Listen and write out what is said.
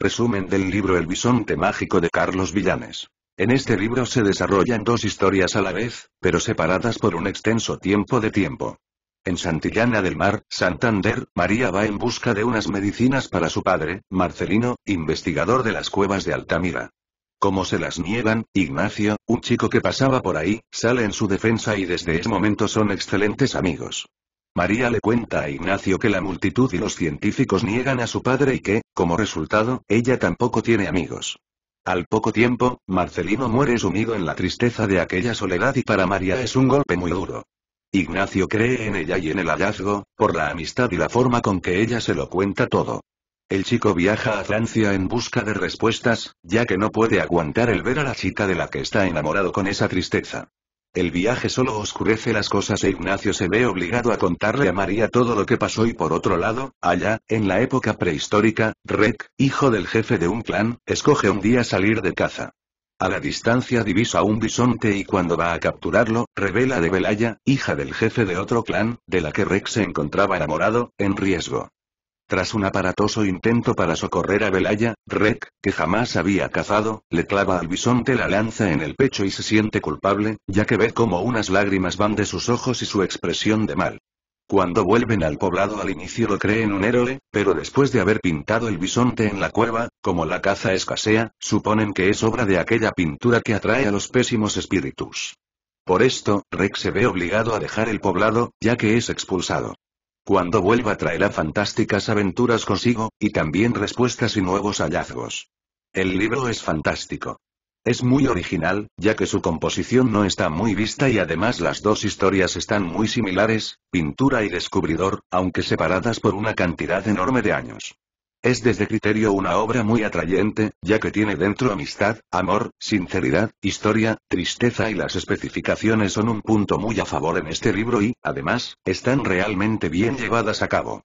Resumen del libro El bisonte mágico de Carlos Villanes. En este libro se desarrollan dos historias a la vez, pero separadas por un extenso tiempo de tiempo. En Santillana del Mar, Santander, María va en busca de unas medicinas para su padre, Marcelino, investigador de las cuevas de Altamira. Como se las niegan, Ignacio, un chico que pasaba por ahí, sale en su defensa y desde ese momento son excelentes amigos. María le cuenta a Ignacio que la multitud y los científicos niegan a su padre y que, como resultado, ella tampoco tiene amigos. Al poco tiempo, Marcelino muere sumido en la tristeza de aquella soledad y para María es un golpe muy duro. Ignacio cree en ella y en el hallazgo, por la amistad y la forma con que ella se lo cuenta todo. El chico viaja a Francia en busca de respuestas, ya que no puede aguantar el ver a la chica de la que está enamorado con esa tristeza. El viaje solo oscurece las cosas e Ignacio se ve obligado a contarle a María todo lo que pasó y por otro lado, allá, en la época prehistórica, Rek, hijo del jefe de un clan, escoge un día salir de caza. A la distancia divisa un bisonte y cuando va a capturarlo, revela de Belaya, hija del jefe de otro clan, de la que Rex se encontraba enamorado, en riesgo. Tras un aparatoso intento para socorrer a Belaya, Rek, que jamás había cazado, le clava al bisonte la lanza en el pecho y se siente culpable, ya que ve como unas lágrimas van de sus ojos y su expresión de mal. Cuando vuelven al poblado al inicio lo creen un héroe, pero después de haber pintado el bisonte en la cueva, como la caza escasea, suponen que es obra de aquella pintura que atrae a los pésimos espíritus. Por esto, Rek se ve obligado a dejar el poblado, ya que es expulsado. Cuando vuelva traerá fantásticas aventuras consigo, y también respuestas y nuevos hallazgos. El libro es fantástico. Es muy original, ya que su composición no está muy vista y además las dos historias están muy similares, pintura y descubridor, aunque separadas por una cantidad enorme de años. Es desde criterio una obra muy atrayente, ya que tiene dentro amistad, amor, sinceridad, historia, tristeza y las especificaciones son un punto muy a favor en este libro y, además, están realmente bien llevadas a cabo.